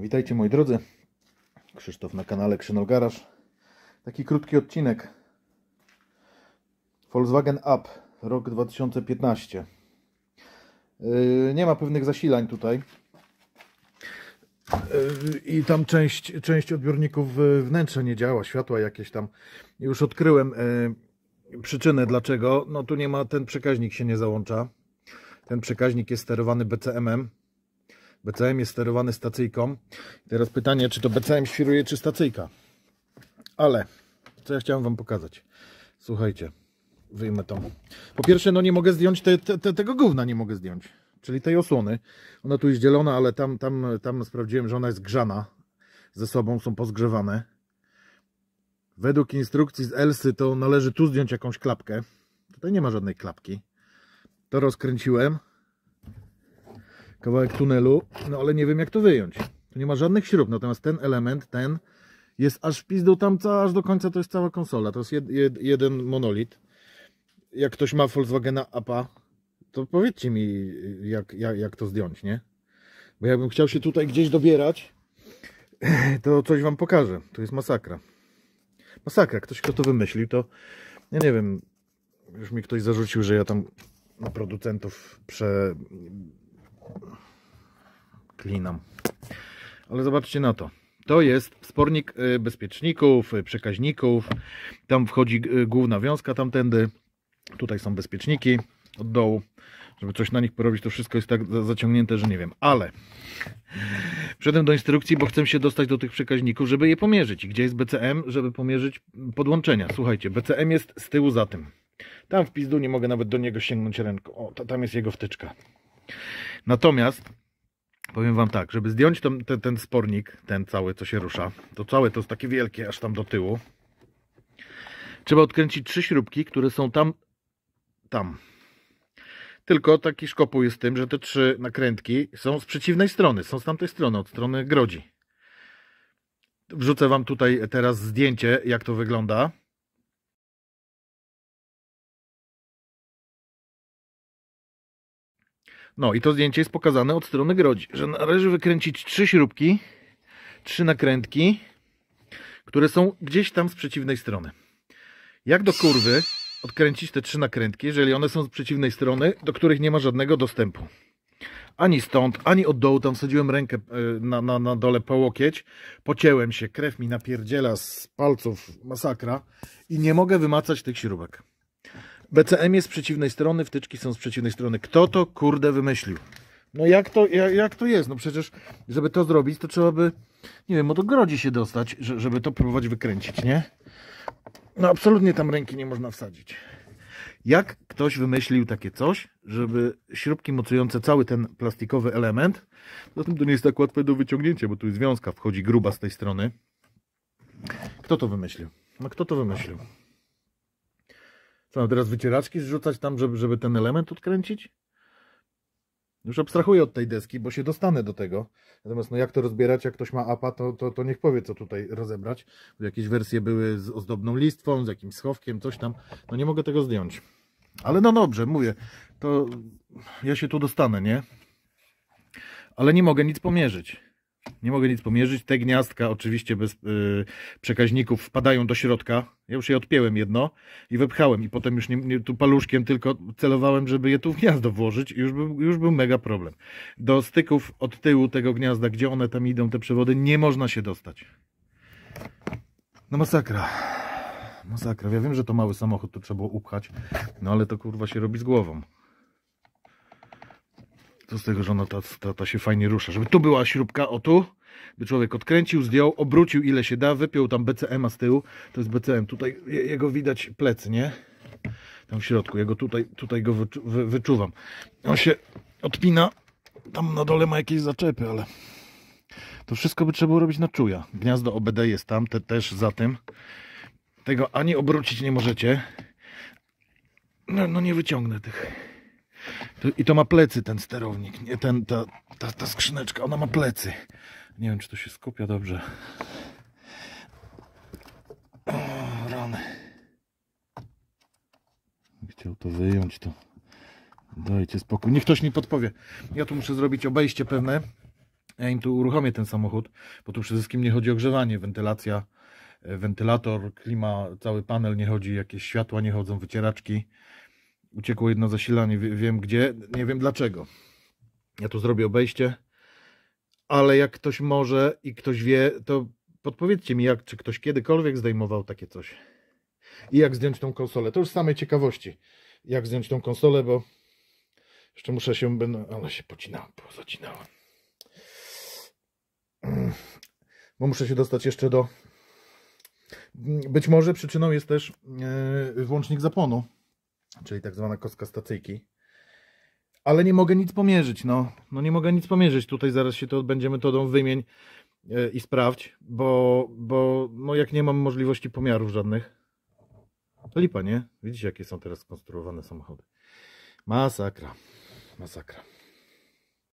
Witajcie moi drodzy, Krzysztof na kanale Krzynol Garaż. Taki krótki odcinek. Volkswagen Up, rok 2015. Yy, nie ma pewnych zasilań tutaj. Yy, I tam część, część odbiorników yy, wnętrza nie działa, światła jakieś tam. Już odkryłem yy, przyczynę dlaczego. No tu nie ma, ten przekaźnik się nie załącza. Ten przekaźnik jest sterowany BCM-em BCM jest sterowany stacyjką. Teraz pytanie, czy to BCM świruje, czy stacyjka. Ale, co ja chciałem Wam pokazać. Słuchajcie, wyjmę to. Po pierwsze, no nie mogę zdjąć te, te, te, tego gówna, nie mogę zdjąć. Czyli tej osłony. Ona tu jest dzielona, ale tam, tam, tam sprawdziłem, że ona jest grzana. Ze sobą są pozgrzewane. Według instrukcji z Elsy to należy tu zdjąć jakąś klapkę. Tutaj nie ma żadnej klapki. To rozkręciłem kawałek tunelu, no ale nie wiem jak to wyjąć. Tu nie ma żadnych śrub, natomiast ten element, ten jest aż pizdą tam, aż do końca to jest cała konsola. To jest jed, jed, jeden monolit. Jak ktoś ma Volkswagena APA, to powiedzcie mi jak, jak, jak to zdjąć, nie? Bo jakbym chciał się tutaj gdzieś dobierać, to coś wam pokażę. To jest masakra. Masakra. Ktoś, kto to wymyślił, to ja nie wiem, już mi ktoś zarzucił, że ja tam na producentów prze, Klinam. Ale zobaczcie na to. To jest spornik y, bezpieczników, y, przekaźników. Tam wchodzi y, główna wiązka tamtędy. Tutaj są bezpieczniki od dołu. Żeby coś na nich porobić, to wszystko jest tak zaciągnięte, że nie wiem. Ale Przedem do instrukcji, bo chcę się dostać do tych przekaźników, żeby je pomierzyć. I gdzie jest BCM, żeby pomierzyć podłączenia? Słuchajcie, BCM jest z tyłu za tym. Tam w pizdu nie mogę nawet do niego sięgnąć ręką. O, tam jest jego wtyczka. Natomiast powiem Wam tak, żeby zdjąć ten, ten, ten spornik, ten cały, co się rusza, to całe to jest takie wielkie, aż tam do tyłu, trzeba odkręcić trzy śrubki, które są tam, tam. Tylko taki szkopuł jest tym, że te trzy nakrętki są z przeciwnej strony, są z tamtej strony, od strony grodzi. Wrzucę Wam tutaj teraz zdjęcie, jak to wygląda. No i to zdjęcie jest pokazane od strony grodzi, że należy wykręcić trzy śrubki, trzy nakrętki, które są gdzieś tam z przeciwnej strony. Jak do kurwy odkręcić te trzy nakrętki, jeżeli one są z przeciwnej strony, do których nie ma żadnego dostępu? Ani stąd, ani od dołu, tam wsadziłem rękę e, na, na, na dole po łokieć, pocięłem się, krew mi napierdziela z palców, masakra i nie mogę wymacać tych śrubek. BCM jest z przeciwnej strony, wtyczki są z przeciwnej strony. Kto to kurde wymyślił? No jak to, jak, jak to jest? No przecież, żeby to zrobić, to trzeba by, nie wiem, od ogrodzi się dostać, żeby to próbować wykręcić, nie? No absolutnie tam ręki nie można wsadzić. Jak ktoś wymyślił takie coś, żeby śrubki mocujące cały ten plastikowy element, zatem no to nie jest tak łatwe do wyciągnięcia, bo tu jest wchodzi gruba z tej strony. Kto to wymyślił? No kto to wymyślił? Co mam teraz wycieraczki zrzucać tam, żeby, żeby ten element odkręcić? Już abstrahuję od tej deski, bo się dostanę do tego. Natomiast no jak to rozbierać, jak ktoś ma apa, to, to, to niech powie, co tutaj rozebrać. Jakieś wersje były z ozdobną listwą, z jakimś schowkiem, coś tam. No nie mogę tego zdjąć. Ale no dobrze, mówię, to ja się tu dostanę, nie? Ale nie mogę nic pomierzyć nie mogę nic pomierzyć. Te gniazdka oczywiście bez y, przekaźników wpadają do środka. Ja już je odpięłem jedno i wepchałem i potem już nie, nie, tu paluszkiem tylko celowałem, żeby je tu w gniazdo włożyć i już był, już był mega problem. Do styków od tyłu tego gniazda, gdzie one tam idą, te przewody, nie można się dostać. No masakra. Masakra. Ja wiem, że to mały samochód, to trzeba było upchać, no ale to kurwa się robi z głową to z tego, że ona ta, ta, ta się fajnie rusza. Żeby tu była śrubka, o tu, by człowiek odkręcił, zdjął, obrócił ile się da, wypiął tam BCM a z tyłu, to jest BCM, tutaj jego widać plecy, nie? Tam w środku, jego tutaj, tutaj go wyczu, wyczuwam. On się odpina, tam na dole ma jakieś zaczepy, ale to wszystko by trzeba było robić na czuja. Gniazdo OBD jest tam, te, też za tym. Tego ani obrócić nie możecie. No, no nie wyciągnę tych. I to ma plecy ten sterownik, nie ten, ta, ta, ta skrzyneczka, ona ma plecy. Nie wiem, czy to się skupia dobrze. O, rany. Chciał to wyjąć, to dajcie spokój. Niech ktoś mi podpowie. Ja tu muszę zrobić obejście pewne. Ja im tu uruchomię ten samochód, bo tu przede wszystkim nie chodzi o grzewanie, wentylacja, e, wentylator, klima, cały panel nie chodzi, jakieś światła nie chodzą, wycieraczki uciekło jedno zasilanie, wiem gdzie, nie wiem dlaczego. Ja tu zrobię obejście, ale jak ktoś może i ktoś wie, to podpowiedzcie mi, jak, czy ktoś kiedykolwiek zdejmował takie coś. I jak zdjąć tą konsolę? To już z samej ciekawości. Jak zdjąć tą konsolę, bo jeszcze muszę się... Będę... Ale się pocinałem, zacinałem. Mm. Bo muszę się dostać jeszcze do... Być może przyczyną jest też yy, e, włącznik zapłonu czyli tak zwana kostka stacyjki. Ale nie mogę nic pomierzyć, no. No nie mogę nic pomierzyć. Tutaj zaraz się to będziemy to wymień e, i sprawdź, bo, bo no jak nie mam możliwości pomiarów żadnych, to lipa, nie? Widzicie, jakie są teraz skonstruowane samochody. Masakra. Masakra.